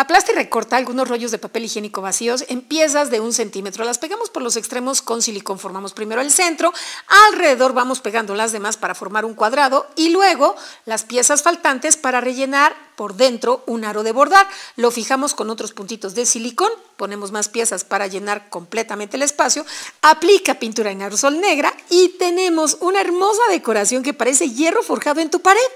Aplasta y recorta algunos rollos de papel higiénico vacíos en piezas de un centímetro. Las pegamos por los extremos con silicón. Formamos primero el centro, alrededor vamos pegando las demás para formar un cuadrado y luego las piezas faltantes para rellenar por dentro un aro de bordar. Lo fijamos con otros puntitos de silicón, ponemos más piezas para llenar completamente el espacio, aplica pintura en aerosol negra y tenemos una hermosa decoración que parece hierro forjado en tu pared.